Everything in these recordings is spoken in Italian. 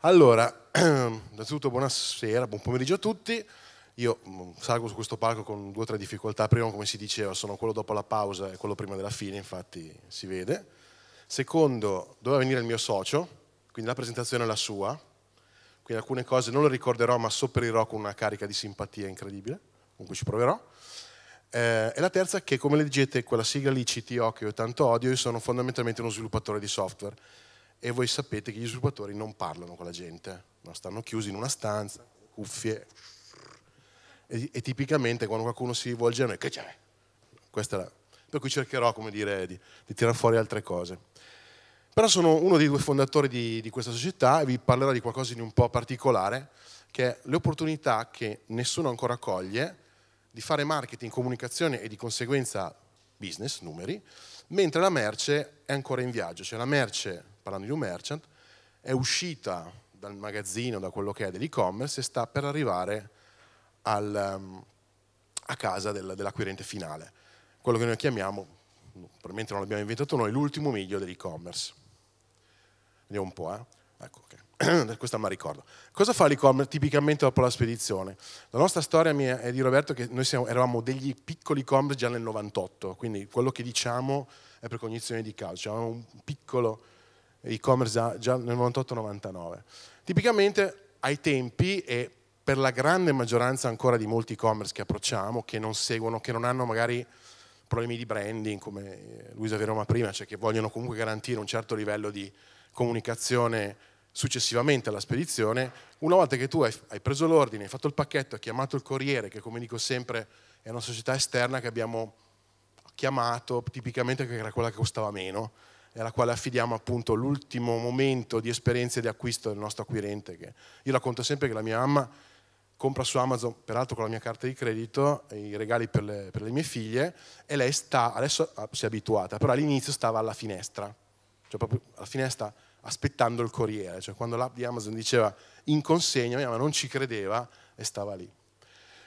Allora, innanzitutto buonasera, buon pomeriggio a tutti. Io mm, salgo su questo palco con due o tre difficoltà. Primo, come si diceva, sono quello dopo la pausa e quello prima della fine, infatti si vede. Secondo, doveva venire il mio socio, quindi la presentazione è la sua. Quindi alcune cose non le ricorderò, ma sopperirò con una carica di simpatia incredibile. Comunque ci proverò. Eh, e la terza, che come leggete quella sigla lì CTO che io tanto odio, io sono fondamentalmente uno sviluppatore di software e voi sapete che gli sviluppatori non parlano con la gente, no? stanno chiusi in una stanza, cuffie, e, e, tipicamente quando qualcuno si rivolge a noi, che c'è? Questa è la... Per cui cercherò, come dire, di, di tirare fuori altre cose. Però sono uno dei due fondatori di, di questa società e vi parlerò di qualcosa di un po' particolare, che è le opportunità che nessuno ancora coglie di fare marketing, comunicazione e di conseguenza business, numeri, mentre la merce è ancora in viaggio, cioè la merce parlando di un merchant, è uscita dal magazzino, da quello che è dell'e-commerce e sta per arrivare al, um, a casa del, dell'acquirente finale. Quello che noi chiamiamo, probabilmente non l'abbiamo inventato noi, l'ultimo miglio dell'e-commerce. Vediamo un po', eh? Ecco, okay. questa me ricordo. Cosa fa l'e-commerce tipicamente dopo la spedizione? La nostra storia è di Roberto che noi siamo, eravamo degli piccoli e-commerce già nel 98, quindi quello che diciamo è per cognizione di causa, cioè un piccolo e-commerce già, nel 98-99. Tipicamente ai tempi e per la grande maggioranza ancora di molti e-commerce che approcciamo, che non seguono, che non hanno magari problemi di branding come eh, Luisa Veroma prima, cioè che vogliono comunque garantire un certo livello di comunicazione successivamente alla spedizione, una volta che tu hai, preso l'ordine, hai fatto il pacchetto, hai chiamato il corriere, che come dico sempre è una società esterna che abbiamo chiamato, tipicamente che era quella che costava meno, alla quale affidiamo appunto l'ultimo momento di esperienze di acquisto del nostro acquirente. Che io racconto sempre che la mia mamma compra su Amazon, peraltro con la mia carta di credito, i regali per le, per le mie figlie e lei sta, adesso ah, si è abituata, però all'inizio stava alla finestra, cioè proprio alla finestra aspettando il corriere, cioè quando l'app di Amazon diceva in consegna, mia mamma non ci credeva e stava lì.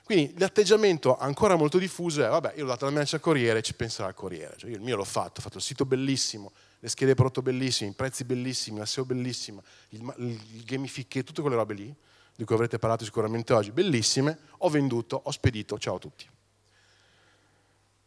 Quindi l'atteggiamento ancora molto diffuso è, vabbè, io l'ho dato la minaccia al corriere, ci penserà il corriere. Cioè, io il mio l'ho fatto, ho fatto il sito bellissimo, le schede prodotto bellissime, i prezzi bellissimi, la SEO bellissima, il, il gamifiche, tutte quelle robe lì, di cui avrete parlato sicuramente oggi, bellissime, ho venduto, ho spedito, ciao a tutti.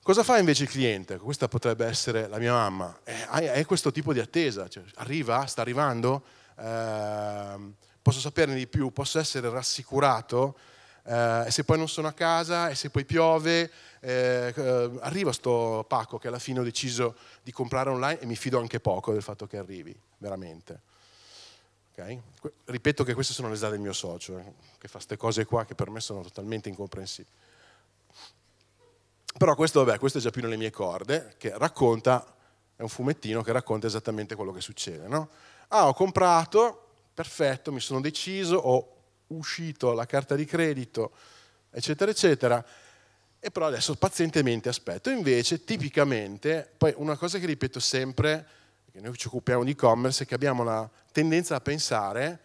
Cosa fa invece il cliente? Questa potrebbe essere la mia mamma, è, questo tipo di attesa, cioè, arriva, sta arrivando, eh, posso saperne di più, posso essere rassicurato, eh, e se poi non sono a casa, e se poi piove, eh, eh arriva sto pacco che alla fine ho deciso di comprare online e mi fido anche poco del fatto che arrivi, veramente. Okay? Que- ripeto che queste sono le esate del mio socio, eh, che fa queste cose qua che per me sono totalmente incomprensibili. Però questo, vabbè, questo è già più nelle mie corde, che racconta, è un fumettino che racconta esattamente quello che succede. No? Ah, ho comprato, perfetto, mi sono deciso, ho uscito la carta di credito, eccetera, eccetera. E però adesso pazientemente aspetto. Invece, tipicamente, poi una cosa che ripeto sempre, perché noi ci occupiamo di e-commerce, è che abbiamo la tendenza a pensare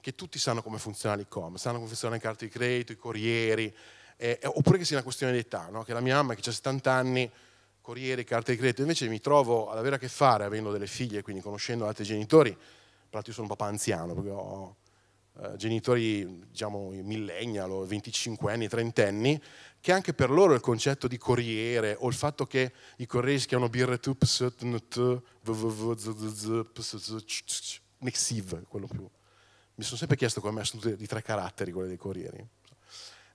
che tutti sanno come funziona l'e-commerce, sanno come funziona le carte di credito, i corrieri, eh, oppure che sia una questione di età, no? che la mia mamma che ha 70 anni, corrieri, carte di credito, invece mi trovo ad avere a che fare, avendo delle figlie, quindi conoscendo altri genitori, tra l'altro io sono un papà anziano, perché ho eh, genitori, diciamo, millennial, 25 anni, 30 anni, che anche per loro il concetto di corriere o il fatto che i corrieri si chiamano birre tu, nexiv, quello più. Mi sono sempre chiesto come mai sono di tre caratteri quelle dei corrieri.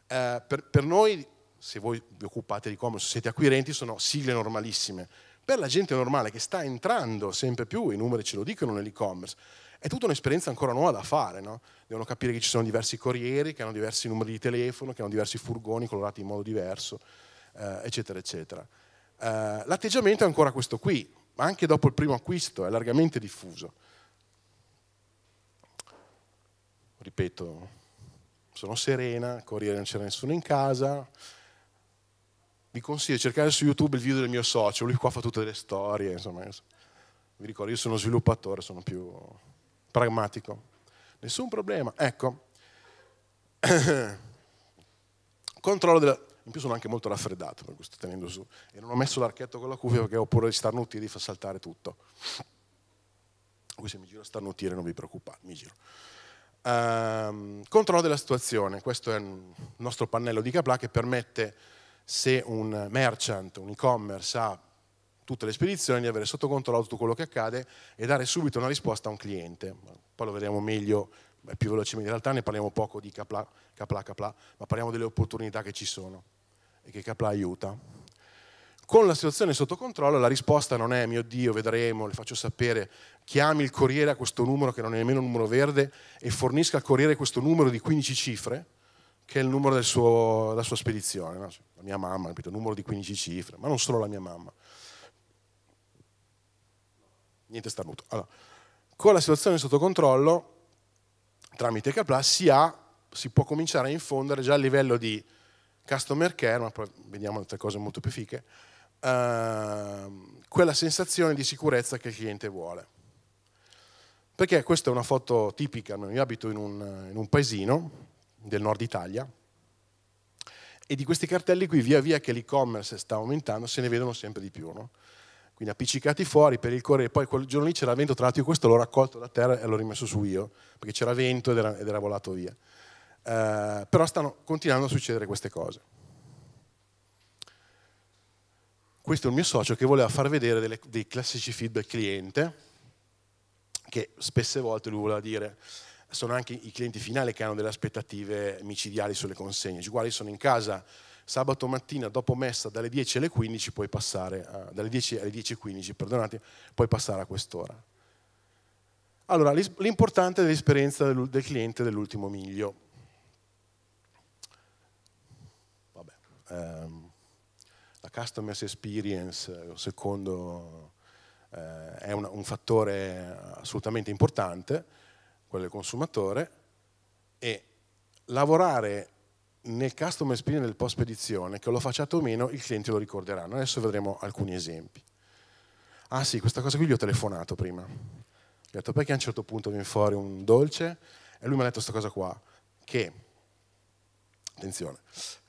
Eh, per, per, noi, se voi vi occupate di commerce, siete acquirenti, sono sigle normalissime. Per la gente normale che sta entrando sempre più, i numeri ce lo dicono nell'e-commerce, è tutta un'esperienza ancora nuova da fare, no? Devono capire che ci sono diversi corrieri, che hanno diversi numeri di telefono, che hanno diversi furgoni colorati in modo diverso, eh, eccetera, eccetera. Eh, l'atteggiamento è ancora questo qui, ma anche dopo il primo acquisto è largamente diffuso. Ripeto, sono serena, corriere non c'era nessuno in casa, vi consiglio di cercare su YouTube il video del mio socio, lui qua fa tutte le storie, insomma. Vi ricordo, io sono sviluppatore, sono più pragmatico. Nessun problema. Ecco, controllo della... In più sono anche molto raffreddato, per sto tenendo su. E non ho messo l'archetto con la cuffia perché ho paura di starnutire, di far saltare tutto. Quindi se mi giro a starnutire non vi preoccupate, mi giro. Um, controllo della situazione. Questo è il nostro pannello di Capla che permette se un merchant, un e-commerce ha tutte le spedizioni, di avere sotto controllo tutto quello che accade e dare subito una risposta a un cliente. Poi lo vedremo meglio, più velocemente. In realtà ne parliamo poco di Capla, Capla, Capla, ma parliamo delle opportunità che ci sono e che Capla aiuta. Con la situazione sotto controllo la risposta non è mio Dio, vedremo, le faccio sapere, chiami il corriere a questo numero che non è nemmeno un numero verde e fornisca al corriere questo numero di 15 cifre, che è il numero della sua spedizione. La mia mamma, capito? numero di 15 cifre, ma non solo la mia mamma niente starnuto. Allora, con la situazione sotto controllo, tramite Capla, si, ha, si può cominciare a infondere già a livello di customer care, ma poi vediamo altre cose molto più fiche, ehm, quella sensazione di sicurezza che il cliente vuole. Perché questa è una foto tipica, io abito in un, in un paesino del nord Italia, e di questi cartelli qui via via che l'e-commerce sta aumentando se ne vedono sempre di più. No? quindi appiccicati fuori per il correre, poi quel giorno lì c'era vento, tra l'altro io questo l'ho raccolto da terra e l'ho rimesso su io, perché c'era vento ed era, ed era volato via. Eh, però stanno continuando a succedere queste cose. Questo è il mio socio che voleva far vedere delle, dei classici feedback cliente, che spesse volte lui voleva dire, sono anche i clienti finali che hanno delle aspettative micidiali sulle consegne. Cioè, guarda, io sono in casa sabato mattina dopo messa dalle 10 alle 15 puoi passare, a, dalle 10 alle 10.15, perdonate, puoi passare a quest'ora. Allora, l'importante dell'esperienza del, del cliente dell'ultimo miglio. Vabbè, ehm, la customer experience, eh, secondo, eh, è una, un fattore assolutamente importante, quello del consumatore, e lavorare nel customer experience del post spedizione, che lo facciate o meno, il cliente lo ricorderà. Adesso vedremo alcuni esempi. Ah sì, questa cosa qui gli ho telefonato prima. Gli ho detto perché a un certo punto viene fuori un dolce e lui mi ha detto questa cosa qua, che, attenzione,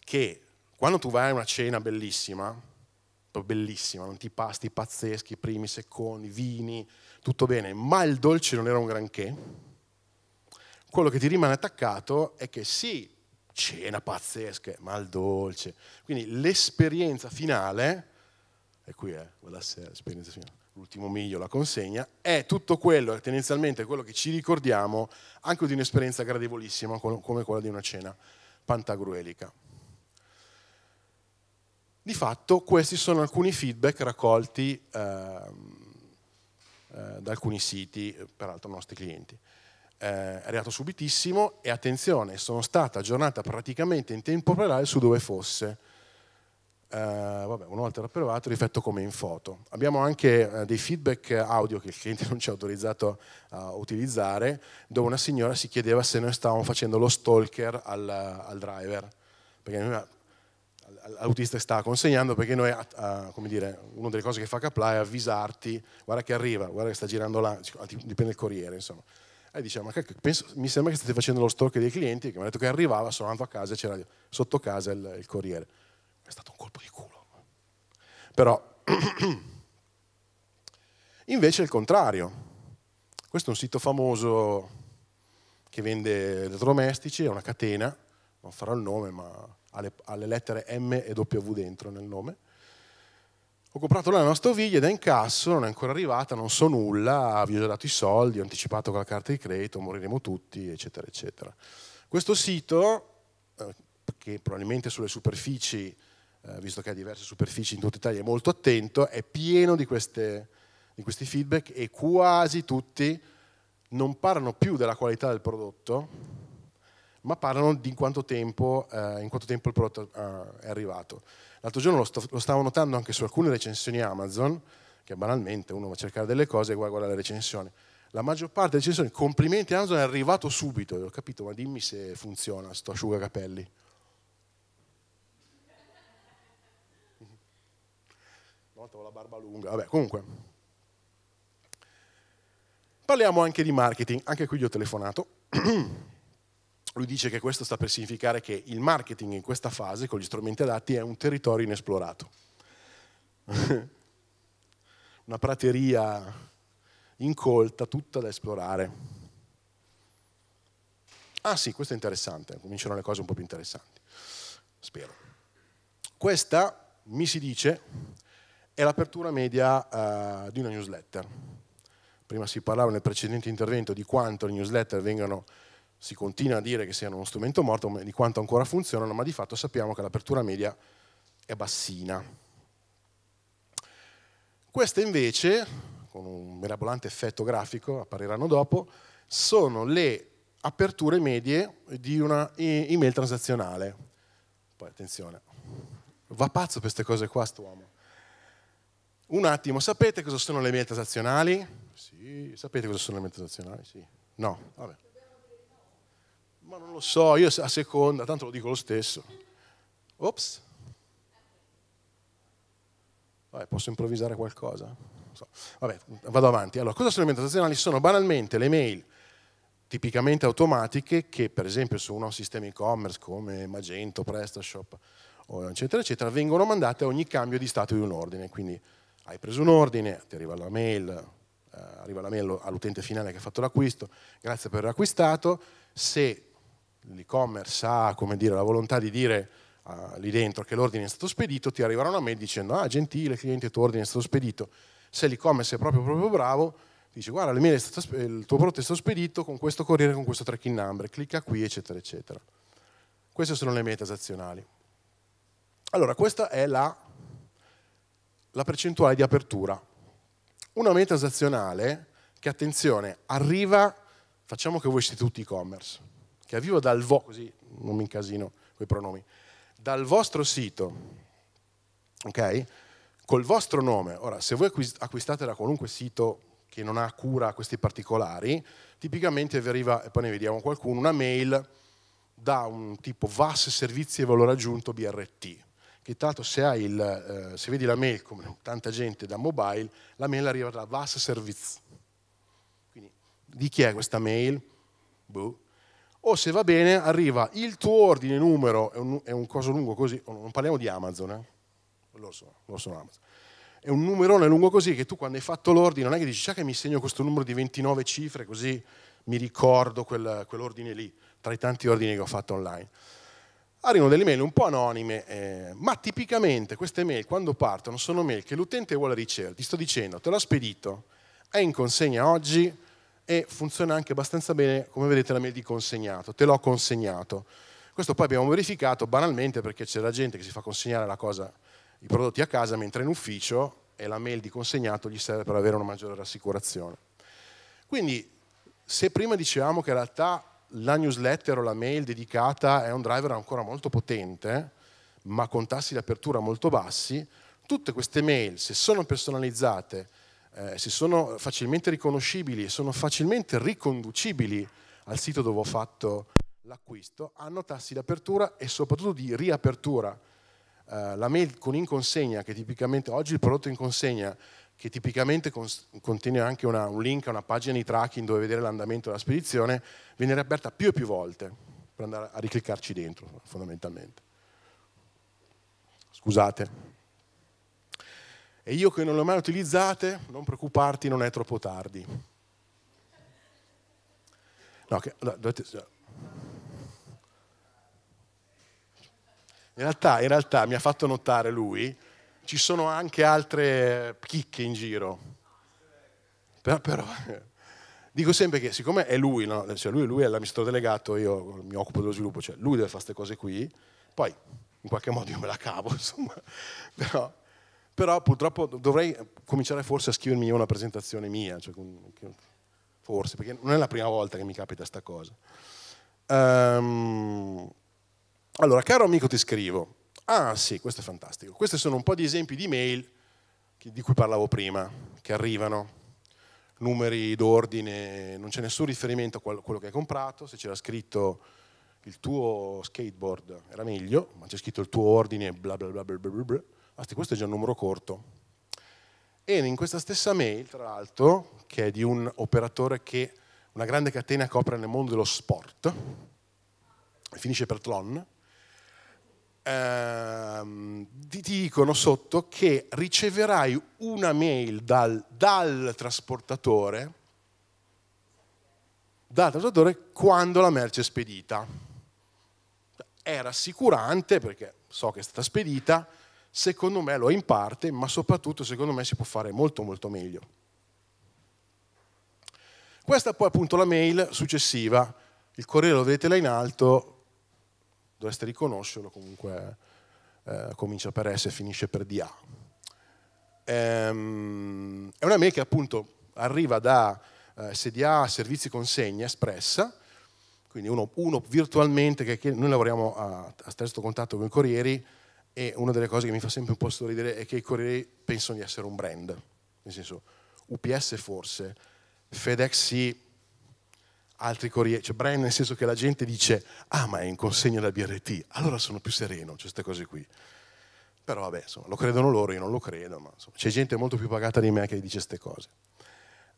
che quando tu vai a una cena bellissima, bellissima, non ti pasti pazzeschi, primi, secondi, vini, tutto bene, ma il dolce non era un granché, quello che ti rimane attaccato è che sì, cena pazzesca, mal dolce. Quindi l'esperienza finale, e qui è, guardate l'esperienza finale, l'ultimo miglio, la consegna, è tutto quello, è tendenzialmente quello che ci ricordiamo anche di un'esperienza gradevolissima come quella di una cena pantagruelica. Di fatto questi sono alcuni feedback raccolti eh, eh, da alcuni siti, peraltro nostri clienti eh, è arrivato subitissimo e attenzione, sono stata aggiornata praticamente in tempo reale su dove fosse. Eh, vabbè, una volta approvato, rifletto come in foto. Abbiamo anche eh, dei feedback audio che il cliente non ci ha autorizzato a utilizzare, dove una signora si chiedeva se noi stavamo facendo lo stalker al, al driver, perché l'autista sta consegnando perché noi, uh, come dire, una delle cose che fa Capla è avvisarti, guarda che arriva, guarda che sta girando là, ah, dipende il corriere, insomma. E diceva, ma che, penso, mi sembra che state facendo lo stalk dei clienti, che mi ha detto che arrivava, sono andato a casa e c'era sotto casa il, il corriere. È stato un colpo di culo. Però, invece è il contrario. Questo è un sito famoso che vende elettrodomestici, è una catena, non farò il nome, ma ha le, ha le lettere M e W dentro nel nome ho comprato la nostra stoviglia da incasso, non è ancora arrivata, non so nulla, vi ho già dato i soldi, ho anticipato con la carta di credito, moriremo tutti, eccetera, eccetera. Questo sito, eh, che probabilmente sulle superfici, eh, visto che ha diverse superfici in tutta Italia, è molto attento, è pieno di, queste, di questi feedback e quasi tutti non parlano più della qualità del prodotto, ma parlano di in quanto tempo, eh, in quanto tempo il prodotto è arrivato. L'altro giorno lo, sto, lo, stavo notando anche su alcune recensioni Amazon, che banalmente uno va a cercare delle cose e guarda, guarda le recensioni. La maggior parte delle recensioni, complimenti Amazon, è arrivato subito. E ho capito, ma dimmi se funziona sto asciugacapelli. Una volta ho la barba lunga, vabbè, comunque. Parliamo anche di marketing, anche qui gli ho telefonato. lui dice che questo sta per significare che il marketing in questa fase, con gli strumenti adatti, è un territorio inesplorato. Una prateria incolta, tutta da esplorare. Ah sì, questo è interessante, cominciano le cose un po' più interessanti, spero. Questa, mi si dice, è l'apertura media uh, di una newsletter. Prima si parlava nel precedente intervento di quanto le newsletter vengano si continua a dire che siano uno strumento morto, di quanto ancora funzionano, ma di fatto sappiamo che l'apertura media è bassina. Queste invece, con un mirabolante effetto grafico, appariranno dopo, sono le aperture medie di una email transazionale. Poi attenzione, va pazzo per queste cose qua, st'uomo. Un attimo, sapete cosa sono le email transazionali? Sì, sapete cosa sono le email transazionali? Sì. No, vabbè. Ma non lo so, io a seconda, tanto lo dico lo stesso. Ops. Vabbè, posso improvvisare qualcosa? So. Vabbè, vado avanti. Allora, cosa sono le mail transazionali? Sono banalmente le mail tipicamente automatiche che per esempio su un sistema e-commerce come Magento, PrestaShop, eccetera, eccetera, vengono mandate a ogni cambio di stato di un ordine. Quindi hai preso un ordine, ti arriva la mail, eh, arriva la mail all'utente finale che ha fatto l'acquisto, grazie per aver acquistato, se l'e-commerce ha dire, la volontà di dire uh, lì dentro che l'ordine è stato spedito, ti arriverà una mail dicendo ah gentile cliente il tuo ordine è stato spedito. Se l'e-commerce è proprio, proprio bravo, dice guarda stato, il tuo prodotto è stato spedito con questo corriere, con questo tracking number, clicca qui eccetera eccetera. Queste sono le mie transazionali. Allora questa è la, la percentuale di apertura. Una meta transazionale che attenzione arriva, facciamo che voi siete tutti e-commerce, che arrivo dal vo, così non mi incasino con pronomi, dal vostro sito, ok? Col vostro nome. Ora, se voi acquistate da qualunque sito che non ha cura a questi particolari, tipicamente vi arriva, e poi ne vediamo qualcuno, una mail da un tipo VAS servizi e valore aggiunto BRT che tra l'altro se, il, eh, se, vedi la mail, come tanta gente da mobile, la mail arriva da VAS Service. Quindi di chi è questa mail? Boh o se va bene arriva il tuo ordine numero, è un, è un coso lungo così, non parliamo di Amazon, eh? lo so, lo so Amazon. È un numerone lungo così che tu quando hai fatto l'ordine non è che dici, sai che mi segno questo numero di 29 cifre così mi ricordo quel, quell'ordine lì, tra i tanti ordini che ho fatto online. Arrivano delle mail un po' anonime, eh, ma tipicamente queste mail quando partono sono mail che l'utente vuole ricevere. Ti sto dicendo, te l'ho spedito, è in consegna oggi, e funziona anche abbastanza bene, come vedete, la mail di consegnato, te l'ho consegnato. Questo poi abbiamo verificato banalmente perché c'era gente che si fa consegnare cosa, i prodotti a casa mentre in ufficio e la mail di consegnato gli serve per avere una maggiore rassicurazione. Quindi se prima dicevamo che in realtà la newsletter o la mail dedicata è un driver ancora molto potente, ma con tassi di apertura molto bassi, tutte queste mail, se sono personalizzate eh, se sono facilmente riconoscibili e sono facilmente riconducibili al sito dove ho fatto l'acquisto, hanno tassi di apertura e soprattutto di riapertura. Eh, la mail con in consegna, che tipicamente oggi il prodotto in consegna, che tipicamente cons contiene anche una, un link a una pagina di tracking dove vedere l'andamento della spedizione, viene riaperta più e più volte per andare a ricliccarci dentro, fondamentalmente. Scusate e io che non le ho mai utilizzate, non preoccuparti, non è troppo tardi. No, che, dovete, in, realtà, in realtà mi ha fatto notare lui, ci sono anche altre chicche in giro. Però, però dico sempre che siccome è lui, no? cioè lui, lui, è l'amministratore delegato, io mi occupo dello sviluppo, cioè lui deve fare queste cose qui, poi in qualche modo io me la cavo, insomma, però però purtroppo dovrei cominciare forse a scrivermi una presentazione mia, cioè, forse, perché non è la prima volta che mi capita questa cosa. Um, allora, caro amico, ti scrivo. Ah sì, questo è fantastico. Questi sono un po' di esempi di mail di cui parlavo prima, che arrivano, numeri d'ordine, non c'è nessun riferimento a quello che hai comprato, se c'era scritto il tuo skateboard era meglio, ma c'è scritto il tuo ordine, bla bla bla bla bla bla. bla Asti, questo è già un numero corto. E in questa stessa mail, tra l'altro, che è di un operatore che una grande catena che opera nel mondo dello sport, finisce per Tlon, ehm, ti dicono sotto che riceverai una mail dal, dal trasportatore dal trasportatore quando la merce è spedita. Era assicurante perché so che è stata spedita, Secondo me lo è in parte, ma soprattutto secondo me si può fare molto molto meglio. Questa è poi appunto la mail successiva, il corriere lo vedete là in alto, dovreste riconoscerlo comunque, eh, comincia per S e finisce per DA. Ehm, è una mail che appunto arriva da eh, SDA Servizi Consegna Espressa, quindi uno, uno virtualmente, che, che noi lavoriamo a, a stretto contatto con i corrieri, e una delle cose che mi fa sempre un po' sorridere è che i corrieri pensano di essere un brand. Nel senso, UPS forse, FedEx sì, altri corrieri, cioè brand nel senso che la gente dice ah ma è in consegna da BRT, allora sono più sereno, cioè queste cose qui. Però vabbè, insomma, lo credono loro, io non lo credo, ma insomma, c'è gente molto più pagata di me che dice queste cose.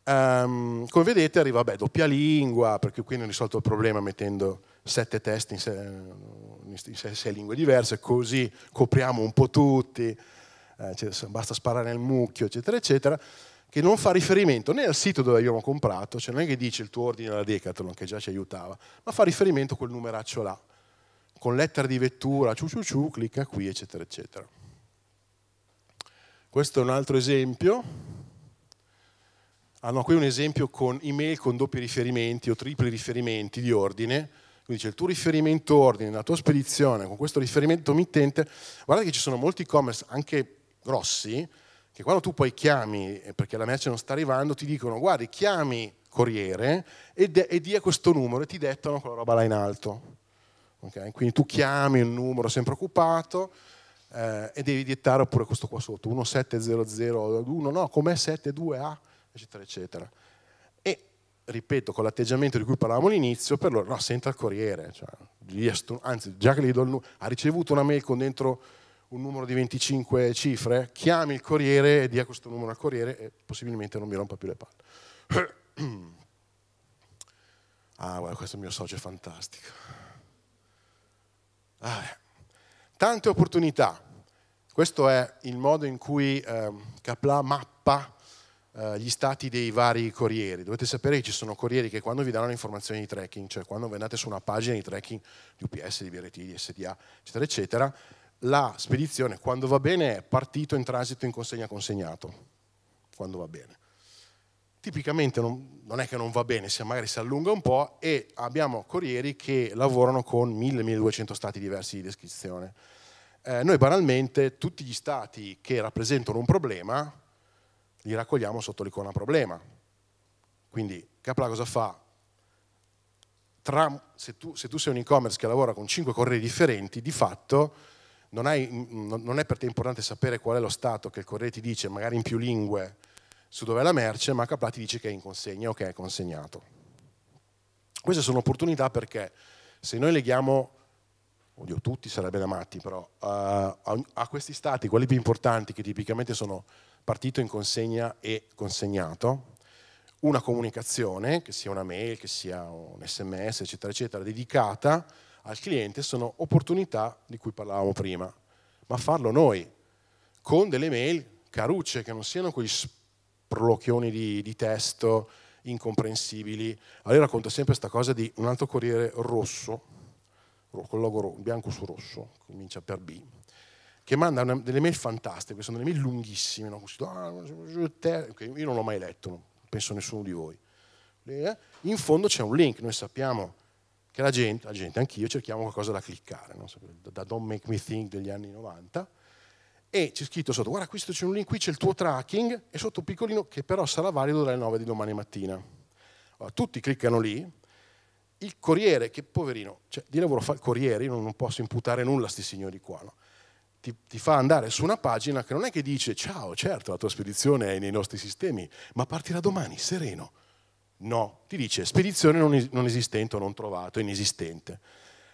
Um, come vedete arriva vabbè, doppia lingua, perché qui hanno risolto il problema mettendo sette test in, sei, in sei, sei lingue diverse, così copriamo un po' tutti, eh, cioè, basta sparare nel mucchio, eccetera, eccetera, che non fa riferimento né al sito dove abbiamo comprato, cioè non è che dice il tuo ordine alla Decathlon, che già ci aiutava, ma fa riferimento a quel numeraccio là, con lettera di vettura, ciu ciu ciu, clicca qui, eccetera, eccetera. Questo è un altro esempio hanno ah, qui un esempio con email con doppi riferimenti o tripli riferimenti di ordine, quindi c'è il tuo riferimento ordine, la tua spedizione con questo riferimento mittente, guarda che ci sono molti e-commerce anche grossi che quando tu poi chiami eh, perché la merce non sta arrivando ti dicono guardi chiami corriere e, de- e dia questo numero e ti dettano quella roba là in alto. Okay? Quindi tu chiami un numero sempre occupato eh, e devi dettare oppure questo qua sotto 170021, no, com'è 72A? eccetera, eccetera. E ripeto, con l'atteggiamento di cui parlavamo all'inizio, per loro, no, senta il corriere, cioè, anzi, già che gli do il numero, ha ricevuto una mail con dentro un numero di 25 cifre, chiami il corriere e dia questo numero al corriere e possibilmente non mi rompa più le palle. ah, guarda, questo mio socio è fantastico. Ah, eh. tante opportunità. Questo è il modo in cui eh, Capla mappa eh, gli stati dei vari corrieri. Dovete sapere che ci sono corrieri che quando vi danno le informazioni di tracking, cioè quando vi andate su una pagina di tracking di UPS, di BRT, di SDA, eccetera, eccetera, la spedizione quando va bene è partito in transito in consegna consegnato, quando va bene. Tipicamente non, non è che non va bene, magari si allunga un po' e abbiamo corrieri che lavorano con 1000-1200 stati diversi di descrizione. Eh, noi banalmente tutti gli stati che rappresentano un problema li raccogliamo sotto l'icona problema. Quindi Capra cosa fa? Tra, se, tu, se, tu, sei un e-commerce che lavora con 5 corrieri differenti, di fatto non, hai, non, è per te importante sapere qual è lo stato che il corriere ti dice, magari in più lingue, su dove è la merce, ma Capra ti dice che è in consegna o che è consegnato. Queste sono opportunità perché se noi leghiamo, oddio tutti sarebbero amati, però, uh, a, a questi stati, quelli più importanti che tipicamente sono partito in consegna e consegnato, una comunicazione, che sia una mail, che sia un sms, eccetera, eccetera, dedicata al cliente, sono opportunità di cui parlavamo prima, ma farlo noi, con delle mail carucce, che non siano quei sprolocchioni di, di testo incomprensibili. Allora racconto sempre questa cosa di un altro corriere rosso, con il logo bianco su rosso, comincia per B, che manda una, delle mail fantastiche, sono delle mail lunghissime, no? Così, ah, okay, io non l'ho mai letto, non penso nessuno di voi. Eh, in fondo c'è un link, noi sappiamo che la gente, la gente anch'io, cerchiamo qualcosa da cliccare, no? da Don't Make Me Think degli anni 90, e c'è scritto sotto, guarda questo c'è un link, qui c'è il tuo tracking, e sotto piccolino, che però sarà valido dalle 9 di domani mattina. Allora, tutti cliccano lì, il corriere, che poverino, cioè, di lavoro fa il corriere, io non posso imputare nulla a questi signori qua, no? ti, ti, fa andare su una pagina che non è che dice ciao, certo, la tua spedizione è nei nostri sistemi, ma partirà domani, sereno. No, ti dice spedizione non, non esistente o non trovato, inesistente.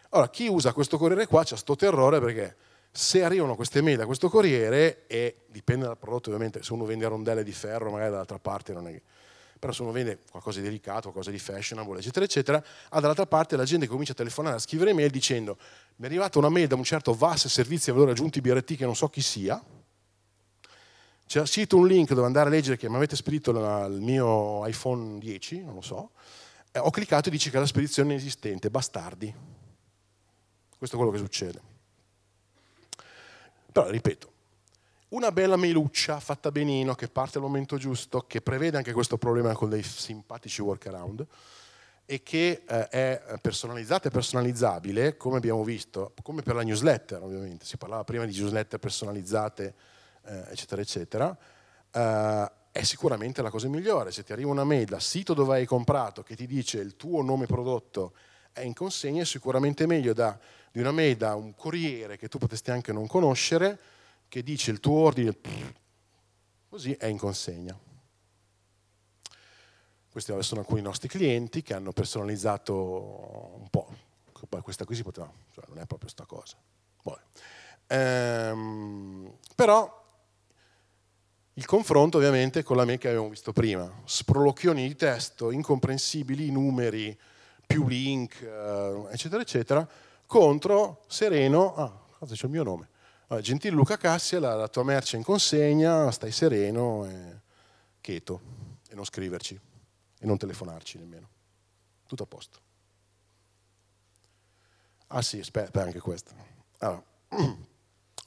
Allora, chi usa questo corriere qua c'ha sto terrore perché se arrivano queste mail da questo corriere, e dipende dal prodotto ovviamente, se uno vende rondelle di ferro magari dall'altra parte non è però se uno vende qualcosa di delicato, qualcosa di fashionable, eccetera, eccetera, ah, dall'altra parte la gente comincia a telefonare, a scrivere mail dicendo mi è arrivata una mail da un certo VAS servizi a valore aggiunti BRT che non so chi sia, c'è sito un link dove andare a leggere che mi avete spedito il mio iPhone 10, non lo so, eh, ho cliccato e dice che la spedizione è inesistente, bastardi. Questo è quello che succede. Però, ripeto, una bella meluccia fatta benino, che parte al momento giusto, che prevede anche questo problema con dei simpatici workaround e che eh, è personalizzata e personalizzabile, come abbiamo visto, come per la newsletter ovviamente, si parlava prima di newsletter personalizzate, eh, eccetera, eccetera, eh, è sicuramente la cosa migliore. Se ti arriva una mail dal sito dove hai comprato che ti dice il tuo nome prodotto è in consegna, è sicuramente meglio da, di una mail da un corriere che tu potresti anche non conoscere, che dice il tuo ordine, così è in consegna. Questi sono alcuni nostri clienti che hanno personalizzato un po'. Questa qui si poteva, cioè non è proprio sta cosa. Ehm, però il confronto ovviamente con la me che avevamo visto prima. Sprolocchioni di testo, incomprensibili numeri, più link, eh, eccetera, eccetera, contro Sereno, ah, c'è il mio nome, allora, eh, Gentil Luca Cassia, la, la, tua merce in consegna, stai sereno e cheto e non scriverci e non telefonarci nemmeno. Tutto a posto. Ah sì, aspetta, anche questo. Allora,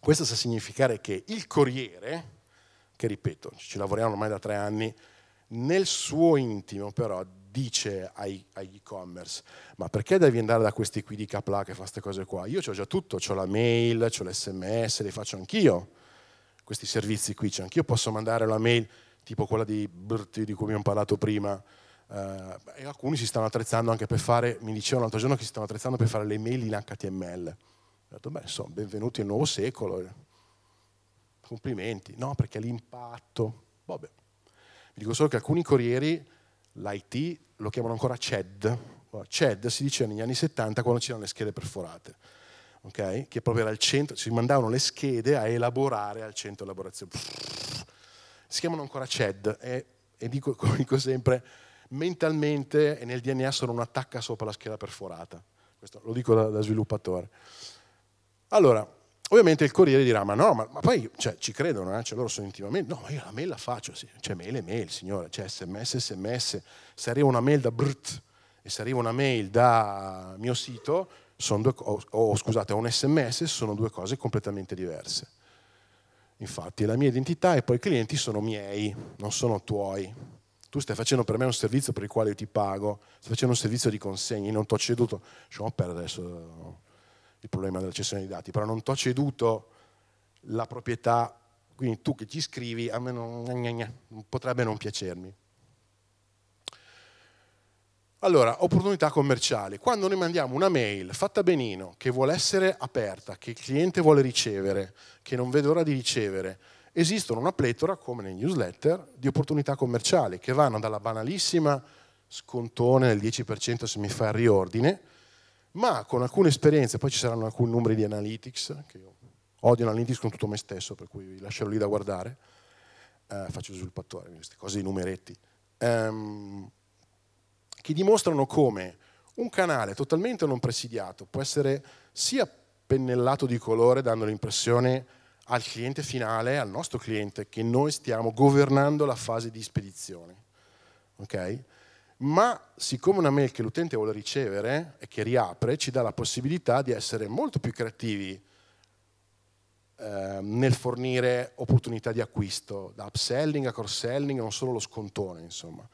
questo sa significare che il Corriere, che ripeto, ci lavoriamo ormai da tre anni, nel suo intimo però dice ai, agli e-commerce, ma perché devi andare da questi qui di Capla che fa queste cose qua? Io ho già tutto, ho la mail, ho l'SMS, le faccio anch'io, questi servizi qui, cioè anch'io posso mandare la mail tipo quella di Berti di cui abbiamo parlato prima, eh, e alcuni si stanno attrezzando anche per fare, mi dicevano l'altro giorno che si stanno attrezzando per fare le mail in HTML. Ho detto, beh, insomma, benvenuti al nuovo secolo, eh. complimenti. No, perché l'impatto, vabbè. Vi dico solo che alcuni corrieri l'IT lo chiamano ancora CED. CED si diceva negli anni 70 quando c'erano le schede perforate, okay? che proprio era il centro, si mandavano le schede a elaborare al centro elaborazione. Si chiamano ancora CED e, e dico, dico sempre mentalmente e nel DNA sono un'attacca sopra la scheda perforata. Questo lo dico da, da sviluppatore. Allora, Ovviamente il corriere dirà, ma no, ma, ma poi cioè, ci credono, eh? cioè, loro sono intimamente, no, ma io la mail la faccio, sì. cioè mail e mail, signore, cioè sms, sms, se arriva una mail da brut e se arriva una mail da mio sito, due, o, o scusate, un sms, sono due cose completamente diverse. Infatti la mia identità e poi i clienti sono miei, non sono tuoi. Tu stai facendo per me un servizio per il quale io ti pago, stai facendo un servizio di consegne, non ti ho ceduto, lasciamo perdere adesso il problema della cessione di dati, però non ti ho ceduto la proprietà, quindi tu che ci scrivi a me non, potrebbe non piacermi. Allora, opportunità commerciali. Quando noi mandiamo una mail fatta benino, che vuole essere aperta, che il cliente vuole ricevere, che non vede l'ora di ricevere, esistono una pletora, come nei newsletter, di opportunità commerciali che vanno dalla banalissima scontone del 10% se mi fa il riordine, ma con alcune esperienze, poi ci saranno alcuni numeri di analytics, che io odio analytics con tutto me stesso, per cui vi lascerò lì da guardare, eh, faccio il sviluppatore, queste cose di numeretti, ehm, che dimostrano come un canale totalmente non presidiato può essere sia pennellato di colore dando l'impressione al cliente finale, al nostro cliente, che noi stiamo governando la fase di spedizione. Okay? ma siccome una mail che l'utente vuole ricevere e che riapre ci dà la possibilità di essere molto più creativi ehm, nel fornire opportunità di acquisto, da upselling a cross-selling, non solo lo scontone, insomma.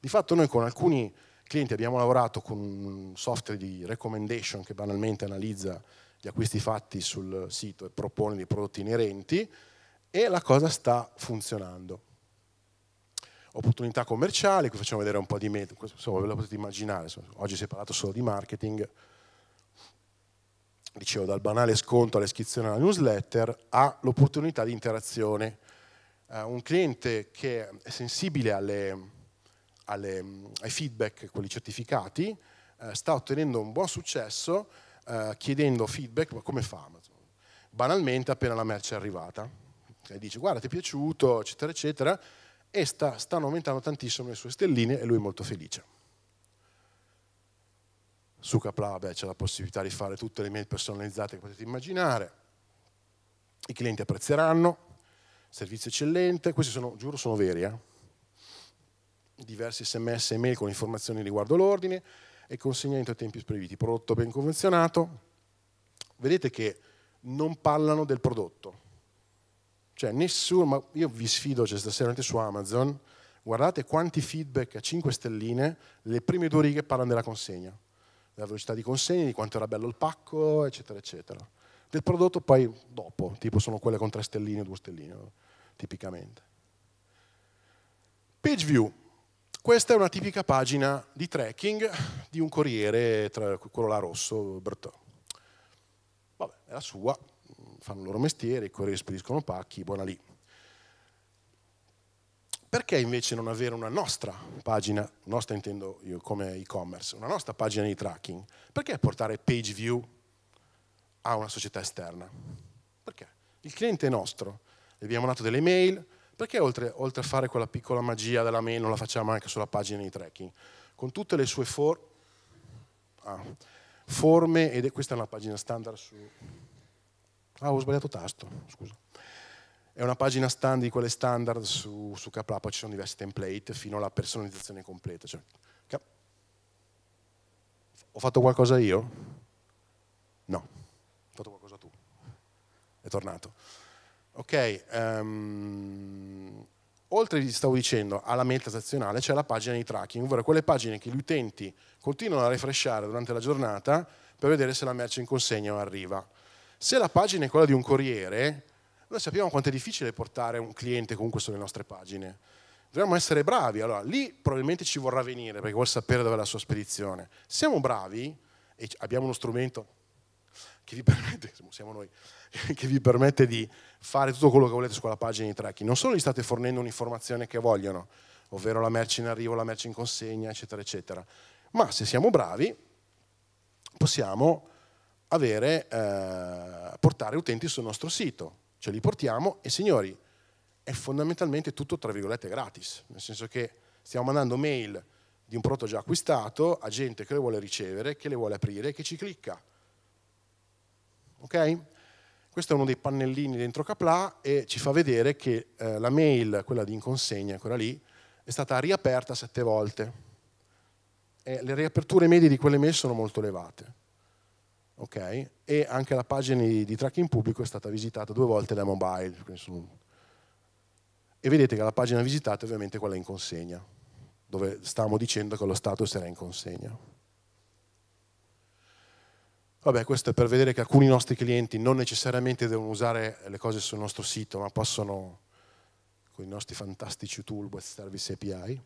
Di fatto noi con alcuni clienti abbiamo lavorato con un software di recommendation che banalmente analizza gli acquisti fatti sul sito e propone dei prodotti inerenti e la cosa sta funzionando opportunità commerciali, qui facciamo vedere un po' di meta, insomma ve lo potete immaginare, oggi si è parlato solo di marketing, dicevo dal banale sconto all'iscrizione alla newsletter all'opportunità di interazione. Uh, un cliente che è sensibile alle, alle, ai feedback, quelli certificati, uh, sta ottenendo un buon successo uh, chiedendo feedback, ma come fa Amazon? Banalmente appena la merce è arrivata, e cioè dice guarda ti è piaciuto, eccetera, eccetera, e sta, stanno aumentando tantissimo le sue stelline e lui è molto felice. Su Capla c'è la possibilità di fare tutte le mail personalizzate che potete immaginare, i clienti apprezzeranno, servizio eccellente, questi sono, giuro, sono veri, eh? diversi sms e mail con informazioni riguardo l'ordine e consegnamento a tempi spreviti, prodotto ben convenzionato, vedete che non parlano del prodotto, cioè nessuno, ma io vi sfido, c'è cioè, stasera anche su Amazon, guardate quanti feedback a 5 stelline, le prime due righe parlano della consegna, della velocità di consegna, di quanto era bello il pacco, eccetera, eccetera. Del prodotto poi dopo, tipo sono quelle con 3 stelline o 2 stelline, tipicamente. Page view. Questa è una tipica pagina di tracking di un corriere, quello là rosso, Bertò. Vabbè, è la sua, fanno il loro mestiere, i corrieri spediscono pacchi, buona lì. Perché invece non avere una nostra pagina, nostra intendo io come e-commerce, una nostra pagina di tracking? Perché portare page view a una società esterna? Perché? Il cliente è nostro, gli abbiamo dato delle mail, perché oltre, oltre, a fare quella piccola magia della mail non la facciamo anche sulla pagina di tracking? Con tutte le sue for... ah, forme, ed è questa è una pagina standard su Ah, ho sbagliato tasto, scusa. È una pagina stand di quelle standard su, su Kapla, ci sono diversi template fino alla personalizzazione completa. Cioè, ho fatto qualcosa io? No, ho fatto qualcosa tu. È tornato. Ok, um, oltre, vi stavo dicendo, alla meta transazionale c'è la pagina di tracking, ovvero quelle pagine che gli utenti continuano a refreshare durante la giornata per vedere se la merce in consegna arriva. Se la pagina è quella di un corriere, noi sappiamo quanto è difficile portare un cliente comunque sulle nostre pagine. Dobbiamo essere bravi, allora lì probabilmente ci vorrà venire perché vuole sapere dove è la sua spedizione. Siamo bravi e abbiamo uno strumento che vi permette, siamo noi, che vi permette di fare tutto quello che volete su quella pagina di tracking. Non solo gli state fornendo un'informazione che vogliono, ovvero la merce in arrivo, la merce in consegna, eccetera, eccetera, ma se siamo bravi possiamo avere, eh, portare utenti sul nostro sito. Ce li portiamo e signori, è fondamentalmente tutto tra virgolette gratis, nel senso che stiamo mandando mail di un prodotto già acquistato a gente che le vuole ricevere, che le vuole aprire, e che ci clicca. Ok? Questo è uno dei pannellini dentro Capla e ci fa vedere che eh, la mail, quella di inconsegna, quella lì, è stata riaperta sette volte. E le riaperture medie di quelle mail sono molto elevate okay? e anche la pagina di, di tracking pubblico è stata visitata due volte da mobile. E vedete che la pagina visitata è ovviamente quella in consegna, dove stavamo dicendo che lo status era in consegna. Vabbè, questo è per vedere che alcuni nostri clienti non necessariamente devono usare le cose sul nostro sito, ma possono, con i nostri fantastici tool, Web Service API,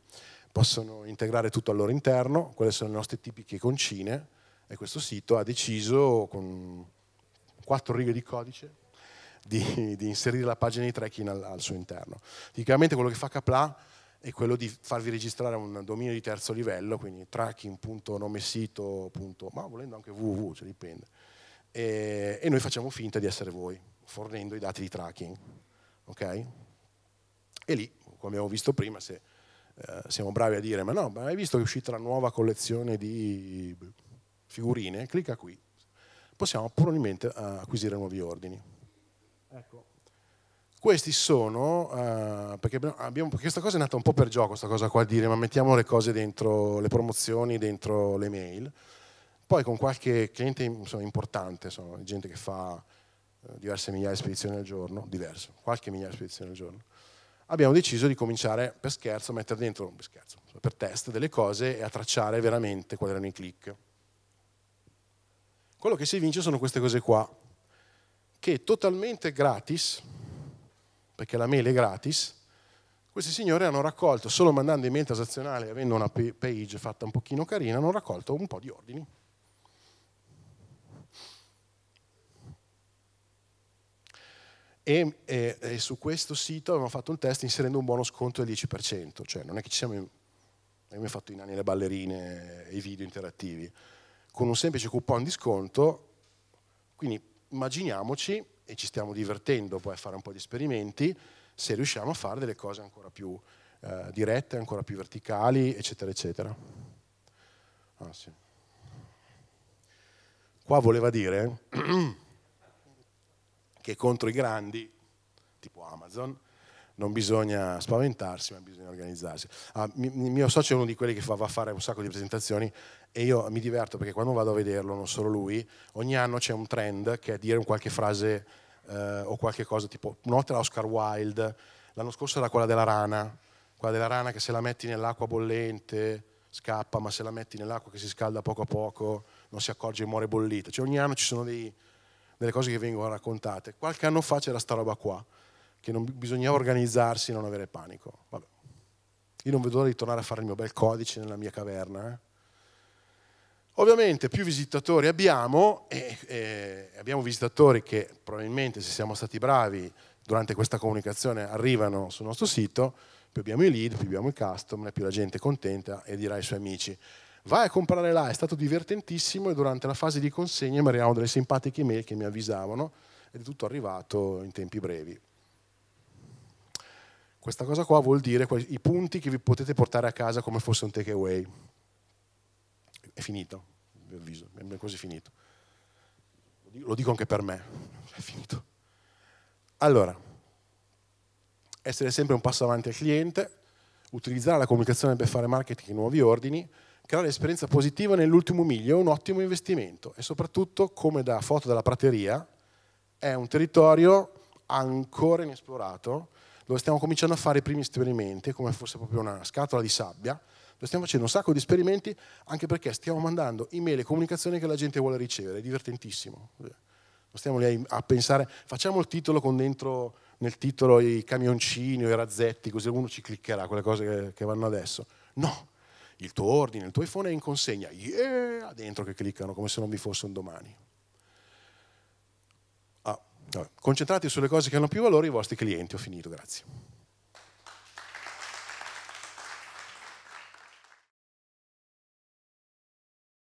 possono integrare tutto al loro interno, quelle sono le nostre tipiche concine, e questo sito ha deciso, con quattro righe di codice, di, di inserire la pagina di tracking al, al, suo interno. Tipicamente quello che fa Capla è quello di farvi registrare un dominio di terzo livello, quindi tracking.nomesito, ma volendo anche www, cioè dipende. E, e noi facciamo finta di essere voi, fornendo i dati di tracking. Okay? E lì, come abbiamo visto prima, se eh, siamo bravi a dire, ma no, ma hai visto che è uscita la nuova collezione di figurine, clicca qui. Possiamo probabilmente eh, acquisire nuovi ordini. Ecco. Questi sono, uh, perché abbiamo, questa cosa è nata un po' per gioco, questa cosa qua, dire ma mettiamo le cose dentro, le promozioni dentro le mail. Poi con qualche cliente insomma, importante, insomma, gente che fa eh, diverse migliaia di spedizioni al giorno, diverso, qualche migliaia di spedizioni al giorno, abbiamo deciso di cominciare per scherzo a mettere dentro, per, scherzo, per test delle cose e a tracciare veramente quali erano i click. Quello che si vince sono queste cose qua, che totalmente gratis, perché la mail è gratis, questi signori hanno raccolto, solo mandando in mail transazionale, avendo una page fatta un pochino carina, hanno raccolto un po' di ordini. E, e, e, su questo sito abbiamo fatto un test inserendo un buono sconto del 10%, cioè non è che ci siamo... abbiamo fatto in anni le ballerine e i video interattivi con un semplice coupon di sconto, quindi immaginiamoci, e ci stiamo divertendo poi a fare un po' di esperimenti, se riusciamo a fare delle cose ancora più eh, dirette, ancora più verticali, eccetera, eccetera. Ah, sì. Qua voleva dire che contro i grandi, tipo Amazon, non bisogna spaventarsi, ma bisogna organizzarsi. Ah, mio, socio è uno di quelli che fa, va a fare un sacco di presentazioni e io mi diverto perché quando vado a vederlo, non solo lui, ogni anno c'è un trend che è dire qualche frase eh, o qualche cosa tipo notte la Oscar Wilde, l'anno scorso era quella della rana, quella della rana che se la metti nell'acqua bollente scappa, ma se la metti nell'acqua che si scalda poco a poco non si accorge e muore bollita. Cioè ogni anno ci sono dei, delle cose che vengono raccontate. Qualche anno fa c'era sta roba qua, che non, bisognava organizzarsi e non avere panico. Vabbè. Io non vedo l'ora di tornare a fare il mio bel codice nella mia caverna. Eh. Ovviamente più visitatori abbiamo, e, e abbiamo visitatori che probabilmente se siamo stati bravi durante questa comunicazione arrivano sul nostro sito, più abbiamo i lead, più abbiamo i customer, più la gente è contenta e dirà ai suoi amici vai a comprare là, è stato divertentissimo e durante la fase di consegna mi arrivavano delle simpatiche email che mi avvisavano ed è tutto arrivato in tempi brevi. Questa cosa qua vuol dire i punti che vi potete portare a casa come fosse un takeaway è finito, a avviso, è quasi finito. Lo dico anche per me, è finito. Allora, essere sempre un passo avanti al cliente, utilizzare la comunicazione per fare marketing in nuovi ordini, creare esperienza positiva nell'ultimo miglio è un ottimo investimento e soprattutto, come da foto della prateria, è un territorio ancora inesplorato dove stiamo cominciando a fare i primi esperimenti, come fosse proprio una scatola di sabbia, stiamo facendo un sacco di esperimenti anche perché stiamo mandando email e comunicazioni che la gente vuole ricevere, è divertentissimo. Non stiamo lì a pensare, facciamo il titolo con dentro nel titolo i camioncini o i razzetti, così uno ci cliccherà, quelle cose che, che vanno adesso. No, il tuo ordine, il tuo iPhone è in consegna, yeah, dentro che cliccano come se non vi fosse un domani. Ah, concentrati sulle cose che hanno più valore, i vostri clienti, ho finito, grazie.